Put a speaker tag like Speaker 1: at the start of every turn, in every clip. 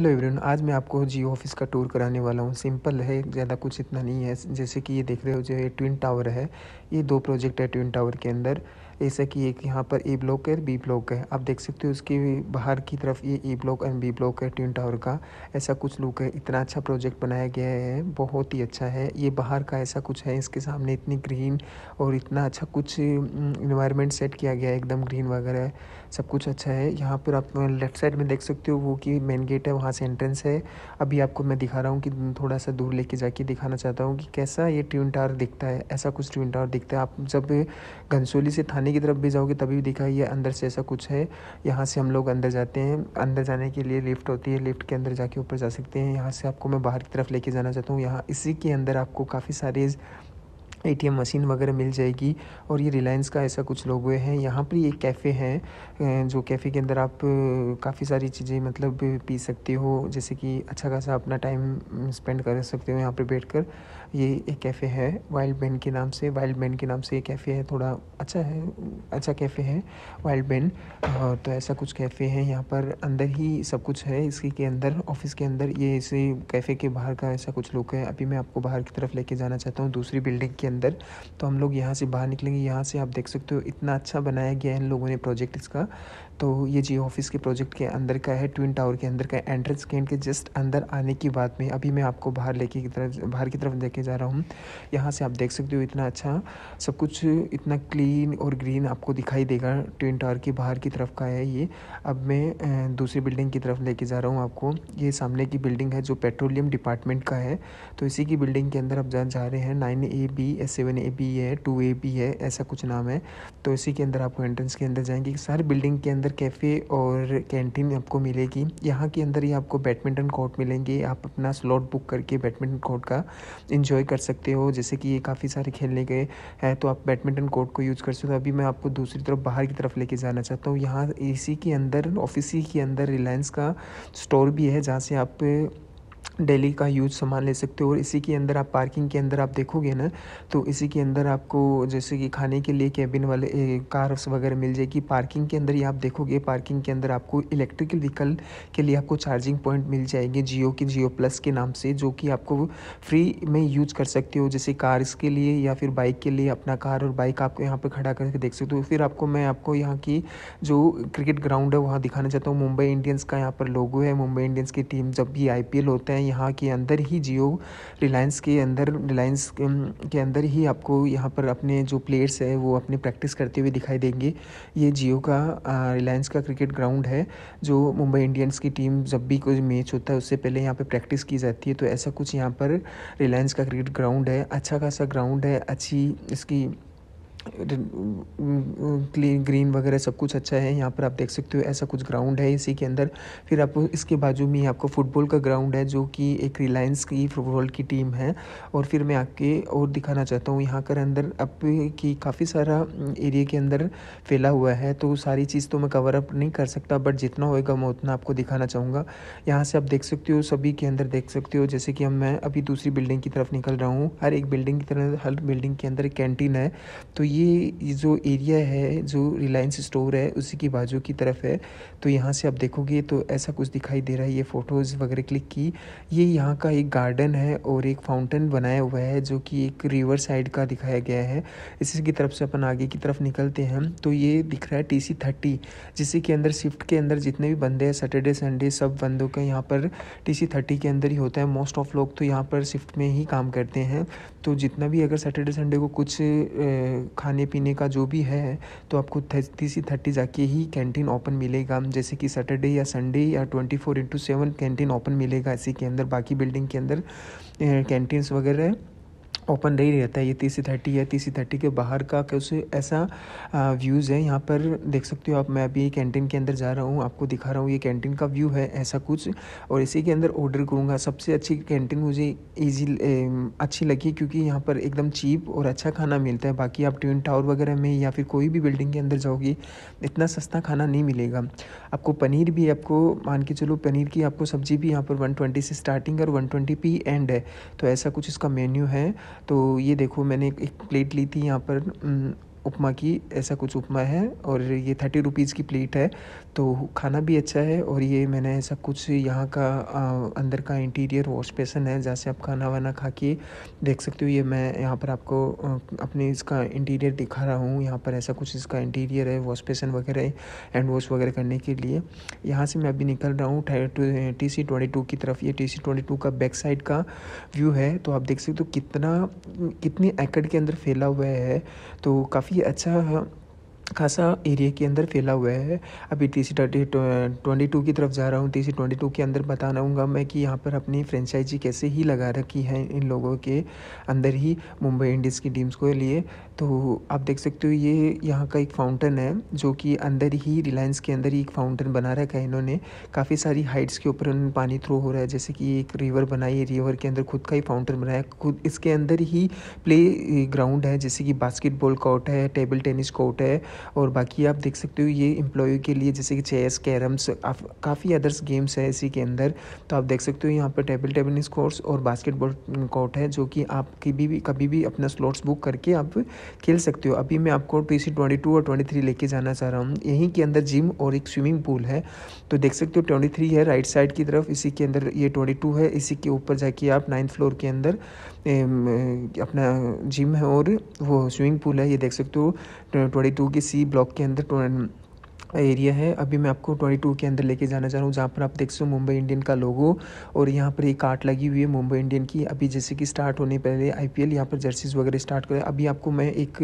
Speaker 1: hello everyone आज मैं आपको जियो ऑफिस का टूर कराने वाला हूँ सिंपल है ज़्यादा कुछ इतना नहीं है जैसे कि ये देख रहे हो जो ये ट्विन टावर है ये दो प्रोजेक्ट है ट्विन टावर के अंदर ऐसा कि एक यहाँ पर ए ब्लॉक है बी ब्लॉक है आप देख सकते हो उसकी बाहर की तरफ ये A block and B block है ट्विन टावर का ऐसा कुछ लुक है इतना अच्छा प्रोजेक्ट बनाया गया है बहुत ही अच्छा है ये बाहर का ऐसा कुछ है इसके सामने इतनी ग्रीन और इतना अच्छा कुछ इन्वायरमेंट सेट किया गया है एकदम ग्रीन वगैरह सब कुछ अच्छा है यहाँ पर आप लेफ्ट साइड में देख सकते हो वो कि मेन गेट है वहाँ से एंट्रेंस है अभी आपको मैं दिखा रहा हूँ कि थोड़ा सा दूर लेके जाके दिखाना चाहता हूँ कि कैसा ये ट्विन टावर दिखता है ऐसा कुछ ट्विन टावर दिखता है आप जब घनसोली से थाने पानी की तरफ भी जाओगे तभी दिखाई है अंदर से ऐसा कुछ है यहाँ से हम लोग अंदर जाते हैं अंदर जाने के लिए लिफ्ट होती है लिफ्ट के अंदर जाके ऊपर जा सकते हैं यहाँ से आपको मैं बाहर की तरफ लेके जाना चाहता हूँ यहाँ इसी के अंदर आपको काफ़ी सारे एटीएम मशीन वगैरह मिल जाएगी और ये रिलायंस का ऐसा कुछ लोग हुए हैं यहाँ पर एक कैफ़े है जो कैफ़े के अंदर आप काफ़ी सारी चीज़ें मतलब पी सकते हो जैसे कि अच्छा खासा अपना टाइम स्पेंड कर सकते हो यहाँ पर बैठ कर ये एक कैफ़े है वाइल्ड बैन के नाम से वाइल्ड बैन के नाम से ये कैफ़े है थोड़ा अच्छा है अच्छा कैफ़े है वाइल्ड बैन तो ऐसा कुछ कैफ़े हैं यहाँ पर अंदर ही सब कुछ है इसी के अंदर ऑफिस के अंदर ये इसी कैफ़े के बाहर का ऐसा कुछ लोग है अभी मैं आपको बाहर की तरफ लेके जाना चाहता हूँ दूसरी बिल्डिंग के अंदर अंदर तो हम लोग यहाँ से बाहर निकलेंगे यहाँ से आप देख सकते हो इतना अच्छा बनाया गया है इन लोगों ने प्रोजेक्ट इसका तो ये जियो ऑफिस के प्रोजेक्ट के अंदर का है ट्विन टावर के अंदर का एंट्रेंस गेट के जस्ट अंदर आने की बात में अभी मैं आपको बाहर लेके की तरफ बाहर की तरफ लेके जा रहा हूँ यहाँ से आप देख सकते हो इतना अच्छा सब कुछ इतना क्लीन और ग्रीन आपको दिखाई देगा ट्विन टावर के बाहर की तरफ का है ये अब मैं दूसरी बिल्डिंग की तरफ लेके जा रहा हूँ आपको ये सामने की बिल्डिंग है जो पेट्रोलियम डिपार्टमेंट का है तो इसी की बिल्डिंग के अंदर आप जहाँ जा रहे हैं nine A B seven A B है टू ए बी है ऐसा कुछ नाम है तो इसी के अंदर आपको एंट्रेंस के अंदर जाएंगे सारी बिल्डिंग के अंदर अंदर कैफ़े और कैंटीन आपको मिलेगी यहाँ के अंदर ही आपको बैडमिंटन कोर्ट मिलेंगे आप अपना स्लॉट बुक करके बैडमिंटन कोर्ट का इन्जॉय कर सकते हो जैसे कि ये काफ़ी सारे खेलने गए हैं तो आप बैडमिंटन कोर्ट को यूज़ कर सकते हो अभी मैं आपको दूसरी तरफ बाहर की तरफ लेके जाना चाहता हूँ यहाँ इसी के अंदर ऑफिस के अंदर रिलायंस का स्टोर भी है जहाँ से आप डेली का यूज सामान ले सकते हो और इसी के अंदर आप पार्किंग के अंदर आप देखोगे ना तो इसी के अंदर आपको जैसे कि खाने के लिए कैबिन वाले कार्स वगैरह मिल जाएगी पार्किंग के अंदर ही आप देखोगे पार्किंग के अंदर आपको इलेक्ट्रिकल व्हीकल के लिए आपको चार्जिंग पॉइंट मिल जाएंगे जियो के जियो प्लस के नाम से जो कि आपको फ्री में यूज कर सकते हो जैसे कार्स के लिए या फिर बाइक के लिए अपना कार और बाइक आपको यहाँ पर खड़ा करके देख सकते हो फिर आपको मैं आपको यहाँ की जो क्रिकेट ग्राउंड है वहाँ दिखाना चाहता हूँ मुंबई इंडियंस का यहाँ पर लोगो है मुंबई इंडियंस की टीम जब भी आई होते हैं यहाँ के अंदर ही जियो रिलायंस के अंदर रिलायंस के अंदर ही आपको यहाँ पर अपने जो प्लेयर्स है वो अपने प्रैक्टिस करते हुए दिखाई देंगे ये जियो का रिलायंस का क्रिकेट ग्राउंड है जो मुंबई इंडियंस की टीम जब भी कोई मैच होता है उससे पहले यहाँ पर प्रैक्टिस की जाती है तो ऐसा कुछ यहाँ पर रिलायंस का क्रिकेट ग्राउंड है अच्छा खासा ग्राउंड है अच्छी इसकी क्लीन ग्रीन वगैरह सब कुछ अच्छा है यहाँ पर आप देख सकते हो ऐसा कुछ ग्राउंड है इसी के अंदर फिर आप इसके बाजू में आपको फुटबॉल का ग्राउंड है जो कि एक रिलायंस की फुटबॉल की टीम है और फिर मैं आपके और दिखाना चाहता हूँ यहाँ कर अंदर अब की काफ़ी सारा एरिया के अंदर फैला हुआ है तो सारी चीज़ तो मैं कवर अप नहीं कर सकता बट जितना होएगा मैं उतना आपको दिखाना चाहूँगा यहाँ से आप देख सकते हो सभी के अंदर देख सकते हो जैसे कि हम मैं अभी दूसरी बिल्डिंग की तरफ निकल रहा हूँ हर एक बिल्डिंग की तरह हर बिल्डिंग के अंदर कैंटीन है तो ये ये जो एरिया है जो रिलायंस स्टोर है उसी की बाजू की तरफ है तो यहाँ से आप देखोगे तो ऐसा कुछ दिखाई दे रहा है ये फ़ोटोज़ वगैरह क्लिक की ये यहाँ का एक गार्डन है और एक फाउंटेन बनाया हुआ है जो कि एक रिवर साइड का दिखाया गया है इसी की तरफ से अपन आगे की तरफ निकलते हैं तो ये दिख रहा है टी सी थर्टी जिससे कि अंदर शिफ्ट के अंदर जितने भी बंदे हैं सैटरडे संडे सब बंदों का यहाँ पर टी सी थर्टी के अंदर ही होता है मोस्ट ऑफ लोग तो यहाँ पर शिफ्ट में ही काम करते हैं तो जितना भी अगर सैटरडे संडे को कुछ खाने पीने का जो भी है तो आपको थर्टी सी थर्टी जाके ही कैंटीन ओपन मिलेगा जैसे कि सैटरडे या संडे या twenty four into seven canteen open मिलेगा इसी के अंदर बाकी बिल्डिंग के अंदर कैंटीन्स वगैरह ओपन नहीं रहता है ये तीसी थर्टी है तीसी थर्टी के बाहर का कैसे ऐसा व्यूज़ है यहाँ पर देख सकते हो आप मैं अभी कैंटीन के अंदर जा रहा हूँ आपको दिखा रहा हूँ ये कैंटीन का व्यू है ऐसा कुछ और इसी के अंदर ऑर्डर करूँगा सबसे अच्छी कैंटीन मुझे ईजी अच्छी लगी क्योंकि यहाँ पर एकदम चीप और अच्छा खाना मिलता है बाकी आप ट्विन टावर वगैरह में या फिर कोई भी बिल्डिंग के अंदर जाओगे इतना सस्ता खाना नहीं मिलेगा आपको पनीर भी आपको मान के चलो पनीर की आपको सब्ज़ी भी यहाँ पर वन से स्टार्टिंग और वन ट्वेंटी पी एंड है तो ऐसा कुछ इसका मेन्यू है तो ये देखो मैंने एक प्लेट ली थी यहाँ पर उपमा की ऐसा कुछ उपमा है और ये थर्टी रुपीज़ की प्लेट है तो खाना भी अच्छा है और ये मैंने सब कुछ यहाँ का आ, अंदर का इंटीरियर वॉश बेसन है जहाँ से आप खाना वाना खा के देख सकते हो ये मैं यहाँ पर आपको अपने इसका इंटीरियर दिखा रहा हूँ यहाँ पर ऐसा कुछ इसका इंटीरियर है वॉश बेसन वगैरह हैंड वॉश वगैरह करने के लिए यहाँ से मैं अभी निकल रहा हूँ टी सी ट्वेंटी टू की तरफ ये टी सी ट्वेंटी टू का बैक साइड का व्यू है तो आप देख सकते हो कितना कितने एकड़ के अंदर फैला हुआ है तो काफ़ी अच्छा खासा एरिया के अंदर फैला हुआ है अभी टी सी ट्वेंटी टू की तरफ जा रहा हूँ टी सी ट्वेंटी टू के अंदर बताऊँगा मैं कि यहाँ पर अपनी फ्रेंचाइजी कैसे ही लगा रखी है इन लोगों के अंदर ही मुंबई इंडियंस की टीम्स को लिए तो आप देख सकते हो ये यहाँ का एक फाउंटेन है जो कि अंदर ही रिलायंस के अंदर ही एक फाउंटेन बना रखा है इन्होंने काफ़ी सारी हाइट्स के ऊपर उन्होंने पानी थ्रो हो रहा है जैसे कि एक रिवर बनाई है रिवर के अंदर खुद का ही फाउंटेन बनाया खुद इसके अंदर ही प्ले ग्राउंड है जैसे कि बास्केटबॉल कोर्ट है टेबल टेनिस कोर्ट है और बाकी आप देख सकते हो ये एम्प्लॉय के लिए जैसे कि चेस कैरम्स काफ़ी अदर्स गेम्स है इसी के अंदर तो आप देख सकते हो यहाँ पर टेबल टेनिस कोर्ट्स और बास्केटबॉल कोर्ट है जो कि आप कभी भी कभी भी अपना स्लॉट्स बुक करके आप खेल सकते हो अभी मैं आपको पी सी ट्वेंटी टू और ट्वेंटी थ्री लेके जाना चाह रहा हूँ यहीं के अंदर जिम और एक स्विमिंग पूल है तो देख सकते हो ट्वेंटी थ्री है राइट साइड की तरफ इसी के अंदर ये ट्वेंटी टू है इसी के ऊपर जाके आप नाइन्थ फ्लोर के अंदर अपना जिम है और वो स्विमिंग पूल है ये देख सकते हो ट्वेंटी टू की सी ब्लॉक के अंदर एरिया है अभी मैं आपको 22 टू के अंदर लेके जाना चाह रहा हूँ जहाँ पर आप देख सकते हो मुंबई इंडियन का लोगो और यहाँ पर एक कार्ट लगी हुई है मुंबई इंडियन की अभी जैसे कि स्टार्ट होने पहले आई पी यहाँ पर जर्सीज वगैरह स्टार्ट करें अभी आपको मैं एक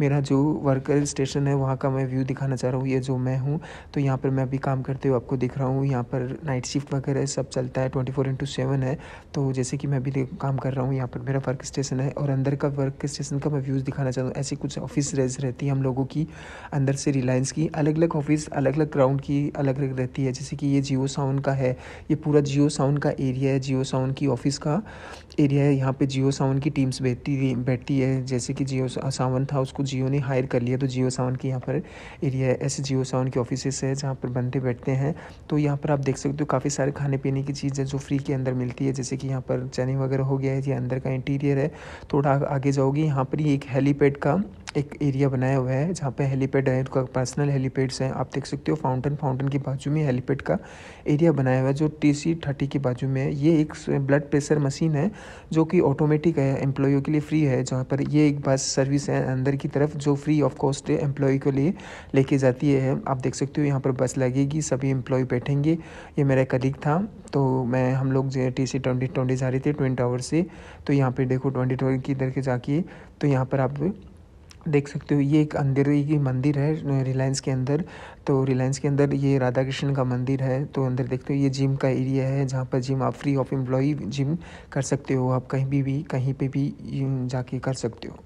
Speaker 1: मेरा जो वर्कर स्टेशन है वहाँ का मैं व्यू दिखाना चाह रहा हूँ ये जो मैं हूँ तो यहाँ पर मैं अभी काम करते हुए आपको दिख रहा हूँ यहाँ पर नाइट शिफ्ट वगैरह सब चलता है ट्वेंटी फोर इंटू सेवन है तो जैसे कि मैं अभी काम कर रहा हूँ यहाँ पर मेरा वर्क स्टेशन है और अंदर का वर्क स्टेशन का मैं व्यूज़ दिखाना चाहता हूँ ऐसी कुछ ऑफिस रेज रहती है हम लोगों की अंदर से रिलायंस की अलग अलग ऑफिस अलग अलग ग्राउंड की अलग अलग रहती है जैसे कि ये जियो साउंड का है ये पूरा जियो साउंड का एरिया है जियो साउंड की ऑफिस का एरिया है यहाँ पे जियो साउंड की टीम्स बैठती बैठती है जैसे कि जियो सावन था उसको जियो ने हायर कर लिया तो जियो सावन की यहाँ पर एरिया है ऐसे जियो सावन के ऑफिसेस है जहाँ पर बनते बैठते हैं तो यहाँ पर आप देख सकते हो काफ़ी सारे खाने पीने की चीज़ें जो फ्री के अंदर मिलती है जैसे कि यहाँ पर चने वगैरह हो गया है ये अंदर का इंटीरियर है थोड़ा आगे जाओगे यहाँ पर ही एक हेलीपैड का एक एरिया बनाया हुआ है जहाँ पे हेलीपैड है उनका पर्सनल हेलीपैड्स हैं आप देख सकते हो फाउंटेन फाउंटेन के बाजू में हेलीपैड का एरिया बनाया हुआ है जो टी सी थर्टी के बाजू में है ये एक ब्लड प्रेशर मशीन है जो कि ऑटोमेटिक है एम्प्लॉयों के लिए फ्री है जहाँ पर ये एक बस सर्विस है अंदर की तरफ जो फ्री ऑफ कॉस्ट एम्प्लॉय के लिए लेके जाती है आप देख सकते हो यहाँ पर बस लगेगी सभी एम्प्लॉय बैठेंगे ये मेरा कलीग था तो मैं हम लोग जो टी सी ट्वेंटी ट्वेंटी जा रहे थे ट्वेंटी आवर्स से तो यहाँ पर देखो ट्वेंटी ट्वेंटी की इधर के जाके तो यहाँ पर आप देख सकते हो ये एक अंधेरी की मंदिर है रिलायंस के अंदर तो रिलायंस के अंदर ये राधा कृष्ण का मंदिर है तो अंदर देखते हो ये जिम का एरिया है जहाँ पर जिम आप फ्री ऑफ एम्प्लॉई जिम कर सकते हो आप कहीं भी भी कहीं पे भी जाके कर सकते हो